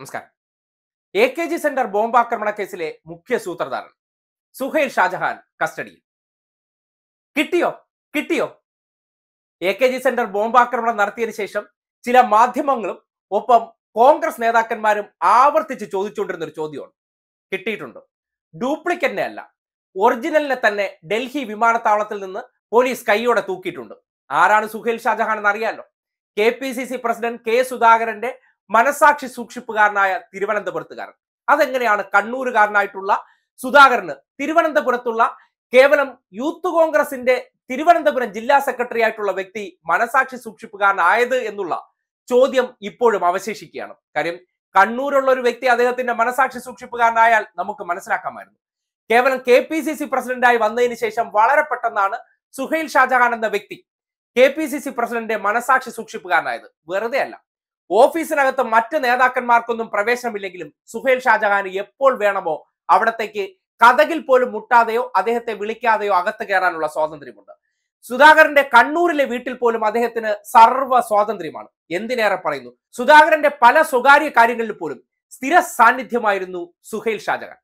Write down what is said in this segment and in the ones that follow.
നമസ്കാരം A K G centre ബോംബാക്രമണ കേസിലെ മുഖ്യ സൂത്രധാരൻ സുഹൈൽ ഷാജഹാൻ കസ്റ്റഡിയിൽ കിട്ടിയോ കിട്ടിയോ എ കെ ജി സെന്റർ ബോംബാക്രമണം നടത്തിയതിനു ശേഷം ചില മാധ്യമങ്ങളും ഒപ്പം കോൺഗ്രസ് നേതാക്കന്മാരും ആവർത്തിച്ച് ചോദിച്ചുകൊണ്ടിരുന്ന ഒരു ചോദ്യമാണ് കിട്ടിയിട്ടുണ്ടോ ഡ്യൂപ്ലിക്കറ്റിനെ അല്ല ഒറിജിനലിനെ തന്നെ ഡൽഹി വിമാനത്താവളത്തിൽ നിന്ന് പോലീസ് കൈയോടെ തൂക്കിയിട്ടുണ്ട് ആരാണ് സുഹൈൽ ഷാജഹാൻ എന്ന് K P C C president K സുധാകരന്റെ മനസാക്ഷി സൂക്ഷിപ്പുകാരനായ തിരുവനന്തപുരത്തുകാരൻ അതെങ്ങനെയാണ് കണ്ണൂരുകാരനായിട്ടുള്ള സുധാകരന് തിരുവനന്തപുരത്തുള്ള കേവലം യൂത്ത് കോൺഗ്രസിന്റെ തിരുവനന്തപുരം ജില്ലാ സെക്രട്ടറി ആയിട്ടുള്ള വ്യക്തി മനസാക്ഷി സൂക്ഷിപ്പുകാരനായത് എന്നുള്ള ചോദ്യം ഇപ്പോഴും അവശേഷിക്കുകയാണ് കാര്യം കണ്ണൂരുള്ള ഒരു വ്യക്തി അദ്ദേഹത്തിന്റെ മനസാക്ഷി സൂക്ഷിപ്പുകാരനായാൽ നമുക്ക് മനസ്സിലാക്കാമായിരുന്നു കേവലം കെ പി സി സി പ്രസിഡന്റായി വന്നതിന് ശേഷം വളരെ പെട്ടെന്നാണ് സുഹൈൽ ഷാജഹാൻ എന്ന വ്യക്തി K P C C president മനസാക്ഷി സൂക്ഷിപ്പുകാരനായത് വെറുതെ അല്ല ഓഫീസിനകത്ത് മറ്റ് നേതാക്കന്മാർക്കൊന്നും പ്രവേശനമില്ലെങ്കിലും സുഹേൽ ഷാജഹാൻ എപ്പോൾ വേണമോ അവിടത്തേക്ക് കഥകിൽ പോലും മുട്ടാതെയോ അദ്ദേഹത്തെ വിളിക്കാതെയോ അകത്ത് കയറാനുള്ള സ്വാതന്ത്ര്യമുണ്ട് സുധാകരന്റെ കണ്ണൂരിലെ വീട്ടിൽ പോലും അദ്ദേഹത്തിന് സർവ്വ സ്വാതന്ത്ര്യമാണ് എന്തിനേറെ പറയുന്നു സുധാകരന്റെ പല സ്വകാര്യ കാര്യങ്ങളിൽ പോലും സ്ഥിര സാന്നിധ്യമായിരുന്നു സുഹേൽ ഷാജഹാൻ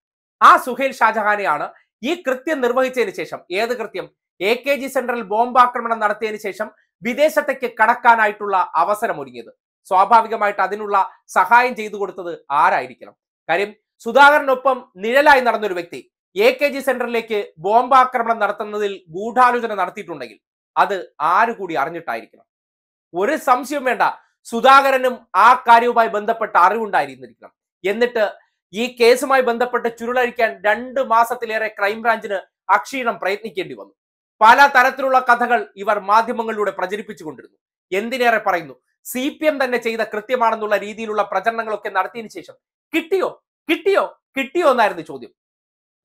ആ സുഹേൽ ഷാജഹാനെയാണ് ഈ കൃത്യം നിർവഹിച്ചതിന് ശേഷം ഏത് കൃത്യം എ കെ ജി സെന്ററിൽ ബോംബാക്രമണം നടത്തിയതിനു ശേഷം വിദേശത്തേക്ക് കടക്കാനായിട്ടുള്ള അവസരമൊരുങ്ങിയത് സ്വാഭാവികമായിട്ട് അതിനുള്ള സഹായം ചെയ്തു കൊടുത്തത് ആരായിരിക്കണം കാര്യം സുധാകരനൊപ്പം നിഴലായി നടന്നൊരു വ്യക്തി എ കെ ജി സെന്ററിലേക്ക് ബോംബാക്രമണം നടത്തുന്നതിൽ ഗൂഢാലോചന നടത്തിയിട്ടുണ്ടെങ്കിൽ അത് ആര് കൂടി അറിഞ്ഞിട്ടായിരിക്കണം ഒരു സംശയം വേണ്ട സുധാകരനും ആ കാര്യവുമായി ബന്ധപ്പെട്ട അറിവുണ്ടായിരുന്നിരിക്കണം എന്നിട്ട് ഈ കേസുമായി ബന്ധപ്പെട്ട് ചുരുളഴിക്കാൻ രണ്ട് മാസത്തിലേറെ ക്രൈംബ്രാഞ്ചിന് അക്ഷീണം പ്രയത്നിക്കേണ്ടി വന്നു പല തരത്തിലുള്ള കഥകൾ ഇവർ മാധ്യമങ്ങളിലൂടെ പ്രചരിപ്പിച്ചുകൊണ്ടിരുന്നു എന്തിനേറെ പറയുന്നു സി പി എം തന്നെ ചെയ്ത കൃത്യമാണെന്നുള്ള രീതിയിലുള്ള പ്രചരണങ്ങളൊക്കെ നടത്തിയതിനു ശേഷം കിട്ടിയോ കിട്ടിയോ കിട്ടിയോ എന്നായിരുന്നു ചോദ്യം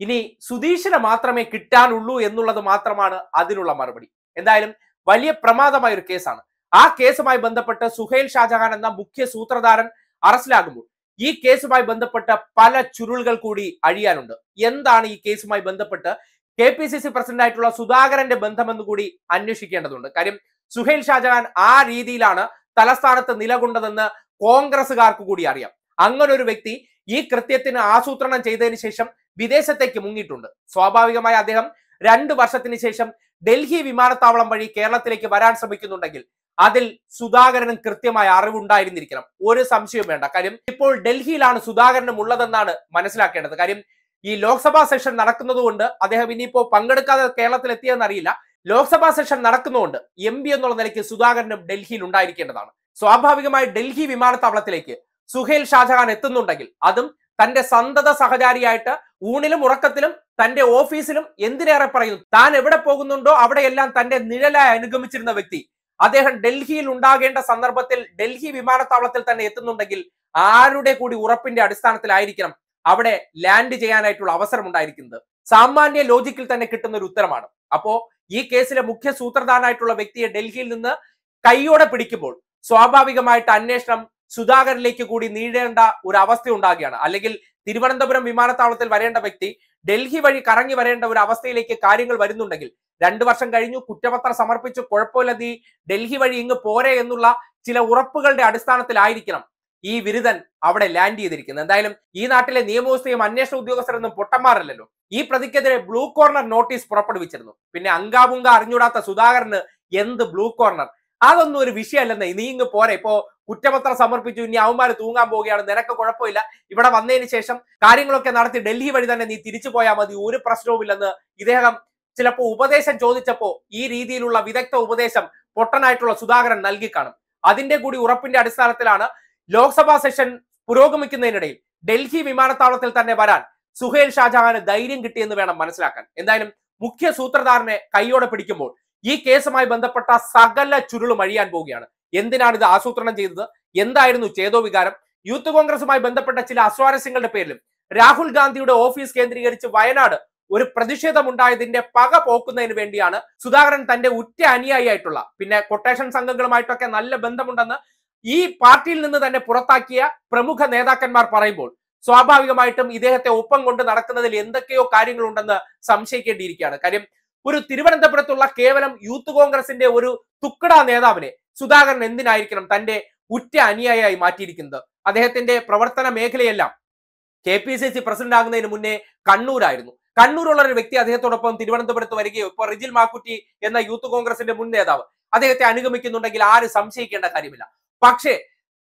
ഇനി സുധീഷിനെ മാത്രമേ കിട്ടാനുള്ളൂ എന്നുള്ളത് മാത്രമാണ് അതിനുള്ള മറുപടി എന്തായാലും വലിയ പ്രമാദമായ ഒരു കേസാണ് ആ കേസുമായി ബന്ധപ്പെട്ട് സുഹേൽ ഷാജഹാൻ എന്ന മുഖ്യ സൂത്രധാരൻ അറസ്റ്റിലാകുമ്പോൾ ഈ കേസുമായി ബന്ധപ്പെട്ട പല ചുരുളുകൾ കൂടി അഴിയാനുണ്ട് എന്താണ് ഈ കേസുമായി ബന്ധപ്പെട്ട് കെ പി സി സി പ്രസിഡന്റായിട്ടുള്ള സുധാകരന്റെ ബന്ധമെന്ന് കൂടി അന്വേഷിക്കേണ്ടതുണ്ട് കാര്യം സുഹേൽ ഷാജഹാൻ ആ രീതിയിലാണ് തലസ്ഥാനത്ത് നിലകൊണ്ടതെന്ന് കോൺഗ്രസുകാർക്ക് കൂടി അറിയാം അങ്ങനെ ഒരു വ്യക്തി ഈ കൃത്യത്തിന് ആസൂത്രണം ചെയ്തതിനു ശേഷം വിദേശത്തേക്ക് മുങ്ങിയിട്ടുണ്ട് സ്വാഭാവികമായി അദ്ദേഹം രണ്ടു വർഷത്തിന് ശേഷം ഡൽഹി വിമാനത്താവളം വഴി കേരളത്തിലേക്ക് വരാൻ ശ്രമിക്കുന്നുണ്ടെങ്കിൽ അതിൽ സുധാകരനും കൃത്യമായ അറിവുണ്ടായിരുന്നിരിക്കണം ഒരു സംശയവും വേണ്ട കാര്യം ഇപ്പോൾ ഡൽഹിയിലാണ് സുധാകരനും ഉള്ളതെന്നാണ് മനസ്സിലാക്കേണ്ടത് കാര്യം ഈ ലോക്സഭാ സെഷൻ നടക്കുന്നത് കൊണ്ട് അദ്ദേഹം ഇനിയിപ്പോ പങ്കെടുക്കാതെ കേരളത്തിൽ എത്തിയെന്നറിയില്ല ലോക്സഭാ സെഷൻ നടക്കുന്നതുകൊണ്ട് എം പി എന്നുള്ള നിലയ്ക്ക് സുധാകരനും ഡൽഹിയിൽ ഉണ്ടായിരിക്കേണ്ടതാണ് സ്വാഭാവികമായി ഡൽഹി വിമാനത്താവളത്തിലേക്ക് സുഹേൽ ഷാജഹാൻ എത്തുന്നുണ്ടെങ്കിൽ അതും തന്റെ സന്തത സഹചാരിയായിട്ട് ഊണിലും ഉറക്കത്തിലും തന്റെ ഓഫീസിലും എന്തിനേറെ പറയുന്നു താൻ എവിടെ പോകുന്നുണ്ടോ അവിടെയെല്ലാം തന്റെ നിഴലായി അനുഗമിച്ചിരുന്ന വ്യക്തി അദ്ദേഹം ഡൽഹിയിൽ ഉണ്ടാകേണ്ട സന്ദർഭത്തിൽ ഡൽഹി വിമാനത്താവളത്തിൽ തന്നെ എത്തുന്നുണ്ടെങ്കിൽ ആരുടെ കൂടി ഉറപ്പിന്റെ അടിസ്ഥാനത്തിലായിരിക്കണം അവിടെ ലാൻഡ് ചെയ്യാനായിട്ടുള്ള അവസരം ഉണ്ടായിരിക്കുന്നത് സാമാന്യ ലോജിക്കിൽ തന്നെ കിട്ടുന്ന ഒരു ഉത്തരമാണ് അപ്പോ ഈ കേസിലെ മുഖ്യ സൂത്രധാനായിട്ടുള്ള വ്യക്തിയെ ഡൽഹിയിൽ നിന്ന് കൈയോടെ പിടിക്കുമ്പോൾ സ്വാഭാവികമായിട്ട് അന്വേഷണം സുധാകരിലേക്ക് കൂടി നീടേണ്ട ഒരു അവസ്ഥ ഉണ്ടാകുകയാണ് അല്ലെങ്കിൽ തിരുവനന്തപുരം വിമാനത്താവളത്തിൽ വരേണ്ട വ്യക്തി ഡൽഹി വഴി കറങ്ങി വരേണ്ട ഒരു അവസ്ഥയിലേക്ക് കാര്യങ്ങൾ വരുന്നുണ്ടെങ്കിൽ രണ്ടു വർഷം കഴിഞ്ഞു കുറ്റപത്രം സമർപ്പിച്ച് കുഴപ്പമില്ല നീ ഡൽഹി വഴി ഇങ്ങ് പോരെ എന്നുള്ള ചില ഉറപ്പുകളുടെ അടിസ്ഥാനത്തിലായിരിക്കണം ഈ ബിരുദൻ അവിടെ ലാൻഡ് ചെയ്തിരിക്കുന്നത് എന്തായാലും ഈ നാട്ടിലെ നിയമവ്യവസ്ഥയും അന്വേഷണ ഉദ്യോഗസ്ഥരൊന്നും പൊട്ടന്മാരല്ലല്ലോ ഈ പ്രതിക്കെതിരെ ബ്ലൂ കോർണർ നോട്ടീസ് പുറപ്പെടുവിച്ചിരുന്നു പിന്നെ അങ്കാബുങ്ക അറിഞ്ഞൂടാത്ത സുധാകരന് എന്ത് ബ്ലൂ കോർണർ അതൊന്നും ഒരു വിഷയമല്ലെന്നേ നീ ഇങ്ങ് പോരെ ഇപ്പോ കുറ്റപത്രം സമർപ്പിച്ചു ഇനി അവന്മാർ തൂങ്ങാൻ പോവുകയാണ് നിനക്ക് കുഴപ്പമില്ല ഇവിടെ വന്നതിന് ശേഷം കാര്യങ്ങളൊക്കെ നടത്തി ഡൽഹി വഴി തന്നെ നീ തിരിച്ചു പോയാൽ മതി ഒരു പ്രശ്നവുമില്ലെന്ന് ഇദ്ദേഹം ചിലപ്പോൾ ഉപദേശം ചോദിച്ചപ്പോൾ ഈ രീതിയിലുള്ള വിദഗ്ധ ഉപദേശം പൊട്ടനായിട്ടുള്ള സുധാകരൻ നൽകി കാണും അതിന്റെ കൂടി ഉറപ്പിന്റെ അടിസ്ഥാനത്തിലാണ് ലോക്സഭാ സെഷൻ പുരോഗമിക്കുന്നതിനിടയിൽ ഡൽഹി വിമാനത്താവളത്തിൽ തന്നെ വരാൻ സുഹേൽ ഷാജഹാന് ധൈര്യം കിട്ടിയെന്ന് വേണം മനസ്സിലാക്കാൻ എന്തായാലും മുഖ്യ സൂത്രധാരനെ കൈയോടെ പിടിക്കുമ്പോൾ ഈ കേസുമായി ബന്ധപ്പെട്ട സകല ചുരുളും അഴിയാൻ പോവുകയാണ് എന്തിനാണ് ഇത് ആസൂത്രണം ചെയ്തത് എന്തായിരുന്നു ചേതോ വികാരം യൂത്ത് കോൺഗ്രസുമായി ബന്ധപ്പെട്ട ചില അസ്വാരസ്യങ്ങളുടെ പേരിലും രാഹുൽ ഗാന്ധിയുടെ ഓഫീസ് കേന്ദ്രീകരിച്ച് വയനാട് ഒരു പ്രതിഷേധമുണ്ടായതിന്റെ പക പോക്കുന്നതിന് വേണ്ടിയാണ് സുധാകരൻ തന്റെ ഉറ്റ അനുയായിട്ടുള്ള പിന്നെ കൊട്ടേഷൻ സംഘങ്ങളുമായിട്ടൊക്കെ നല്ല ബന്ധമുണ്ടെന്ന് ഈ പാർട്ടിയിൽ നിന്ന് തന്നെ പുറത്താക്കിയ പ്രമുഖ നേതാക്കന്മാർ പറയുമ്പോൾ സ്വാഭാവികമായിട്ടും ഇദ്ദേഹത്തെ ഒപ്പം കൊണ്ട് നടക്കുന്നതിൽ എന്തൊക്കെയോ കാര്യങ്ങളുണ്ടെന്ന് സംശയിക്കേണ്ടിയിരിക്കുകയാണ് കാര്യം ഒരു തിരുവനന്തപുരത്തുള്ള കേവലം യൂത്ത് കോൺഗ്രസിന്റെ ഒരു തുക്കട നേതാവിനെ സുധാകരൻ എന്തിനായിരിക്കണം തന്റെ ഉറ്റ അനുയായി മാറ്റിയിരിക്കുന്നത് അദ്ദേഹത്തിന്റെ പ്രവർത്തന മേഖലയെല്ലാം K P C C president ആകുന്നതിന് മുന്നേ കണ്ണൂരായിരുന്നു കണ്ണൂരുള്ള ഒരു വ്യക്തി അദ്ദേഹത്തോടൊപ്പം തിരുവനന്തപുരത്ത് വരികയോ ഇപ്പൊ റിജിൽ മാക്കുറ്റി എന്ന യൂത്ത് കോൺഗ്രസിന്റെ മുൻ നേതാവ് അദ്ദേഹത്തെ അനുഗമിക്കുന്നുണ്ടെങ്കിൽ ആരും സംശയിക്കേണ്ട കാര്യമില്ല പക്ഷേ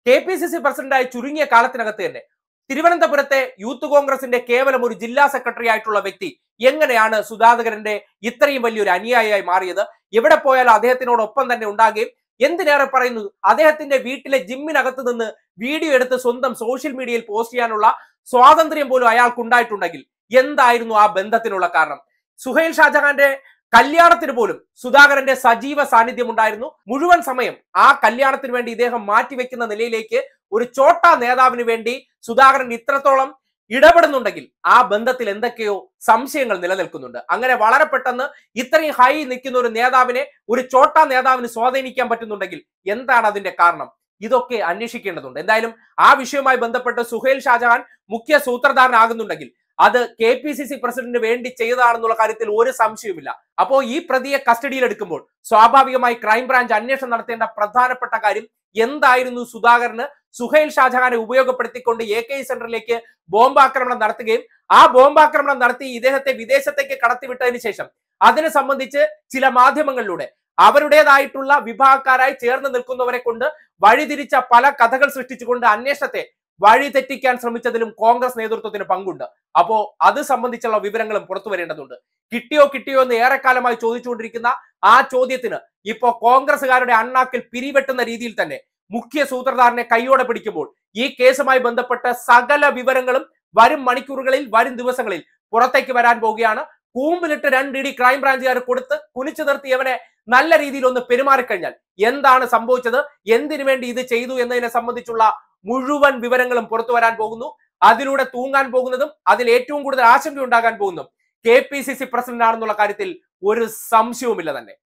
കെ പി സി സി പ്രസിഡന്റായി ചുരുങ്ങിയ കാലത്തിനകത്ത് തന്നെ തിരുവനന്തപുരത്തെ യൂത്ത് കോൺഗ്രസിന്റെ കേവലം ഒരു ജില്ലാ സെക്രട്ടറി ആയിട്ടുള്ള വ്യക്തി എങ്ങനെയാണ് സുധാകരന്റെ ഇത്രയും വലിയൊരു അനുയായിയായി മാറിയത് എവിടെ പോയാലും അദ്ദേഹത്തിനോടൊപ്പം തന്നെ ഉണ്ടാകുകയും എന്തിനേറെ പറയുന്നു അദ്ദേഹത്തിന്റെ വീട്ടിലെ ജിമ്മിനകത്ത് നിന്ന് വീഡിയോ എടുത്ത് സ്വന്തം സോഷ്യൽ മീഡിയയിൽ പോസ്റ്റ് ചെയ്യാനുള്ള സ്വാതന്ത്ര്യം പോലും അയാൾക്ക് ഉണ്ടായിട്ടുണ്ടെങ്കിൽ എന്തായിരുന്നു ആ ബന്ധത്തിനുള്ള കാരണം സുഹൈൽ ഷാജഹാന്റെ കല്യാണത്തിന് പോലും സുധാകരന്റെ സജീവ സാന്നിധ്യം ഉണ്ടായിരുന്നു മുഴുവൻ സമയം ആ കല്യാണത്തിന് വേണ്ടി ഇദ്ദേഹം മാറ്റിവെക്കുന്ന നിലയിലേക്ക് ഒരു ചോട്ട നേതാവിന് വേണ്ടി സുധാകരൻ ഇത്രത്തോളം ഇടപെടുന്നുണ്ടെങ്കിൽ ആ ബന്ധത്തിൽ എന്തൊക്കെയോ സംശയങ്ങൾ നിലനിൽക്കുന്നുണ്ട് അങ്ങനെ വളരെ പെട്ടെന്ന് ഇത്രയും ഹൈ നിൽക്കുന്ന ഒരു നേതാവിനെ ഒരു ചോട്ട നേതാവിന് സ്വാധീനിക്കാൻ പറ്റുന്നുണ്ടെങ്കിൽ എന്താണ് അതിന്റെ കാരണം ഇതൊക്കെ അന്വേഷിക്കേണ്ടതുണ്ട് എന്തായാലും ആ വിഷയവുമായി ബന്ധപ്പെട്ട് സുഹേൽ ഷാജഹാൻ മുഖ്യ സൂത്രധാരനാകുന്നുണ്ടെങ്കിൽ അത് കെ പി സി സി പ്രസിഡന്റിന് വേണ്ടി ചെയ്തതാണെന്നുള്ള കാര്യത്തിൽ ഒരു സംശയവുമില്ല അപ്പോൾ ഈ പ്രതിയെ കസ്റ്റഡിയിൽ എടുക്കുമ്പോൾ സ്വാഭാവികമായി ക്രൈംബ്രാഞ്ച് അന്വേഷണം നടത്തേണ്ട പ്രധാനപ്പെട്ട കാര്യം എന്തായിരുന്നു സുധാകരന് സുഹൈൽ ഷാജഹാനെ ഉപയോഗപ്പെടുത്തിക്കൊണ്ട് എ കെ സെന്ററിലേക്ക് ബോംബാക്രമണം നടത്തുകയും ആ ബോംബാക്രമണം നടത്തി ഇദ്ദേഹത്തെ വിദേശത്തേക്ക് കടത്തിവിട്ടതിന് ശേഷം അതിനെ സംബന്ധിച്ച് ചില മാധ്യമങ്ങളിലൂടെ അവരുടേതായിട്ടുള്ള വിഭാഗക്കാരായി ചേർന്ന് നിൽക്കുന്നവരെ കൊണ്ട് വഴിതിരിച്ച പല കഥകൾ സൃഷ്ടിച്ചുകൊണ്ട് അന്വേഷണത്തെ വഴിതെറ്റിക്കാൻ ശ്രമിച്ചതിലും കോൺഗ്രസ് നേതൃത്വത്തിന് പങ്കുണ്ട് അപ്പോ അത് സംബന്ധിച്ചുള്ള വിവരങ്ങളും പുറത്തു വരേണ്ടതുണ്ട് കിട്ടിയോ കിട്ടിയോ എന്ന് ഏറെക്കാലമായി ചോദിച്ചുകൊണ്ടിരിക്കുന്ന ആ ചോദ്യത്തിന് ഇപ്പോ കോൺഗ്രസുകാരുടെ അണ്ണാക്കിൽ പിരിവെട്ടുന്ന രീതിയിൽ തന്നെ മുഖ്യ സൂത്രധാരനെ കൈയോടെ പിടിക്കുമ്പോൾ ഈ കേസുമായി ബന്ധപ്പെട്ട സകല വിവരങ്ങളും വരും മണിക്കൂറുകളിൽ വരും ദിവസങ്ങളിൽ പുറത്തേക്ക് വരാൻ പോവുകയാണ് കൂമ്പിലിട്ട് രണ്ട് ഇടി ക്രൈംബ്രാഞ്ചുകാർ കൊടുത്ത് കുനിച്ചു നിർത്തിയവനെ നല്ല രീതിയിൽ ഒന്ന് പെരുമാറിക്കഴിഞ്ഞാൽ എന്താണ് സംഭവിച്ചത് എന്തിനു വേണ്ടി ഇത് ചെയ്തു എന്നതിനെ സംബന്ധിച്ചുള്ള മുഴുവൻ വിവരങ്ങളും പുറത്തു വരാൻ പോകുന്നു അതിലൂടെ തൂങ്ങാൻ പോകുന്നതും അതിൽ ഏറ്റവും കൂടുതൽ ആശങ്ക ഉണ്ടാകാൻ പോകുന്നതും K P C C president ആണെന്നുള്ള കാര്യത്തിൽ ഒരു സംശയവുമില്ല തന്നെ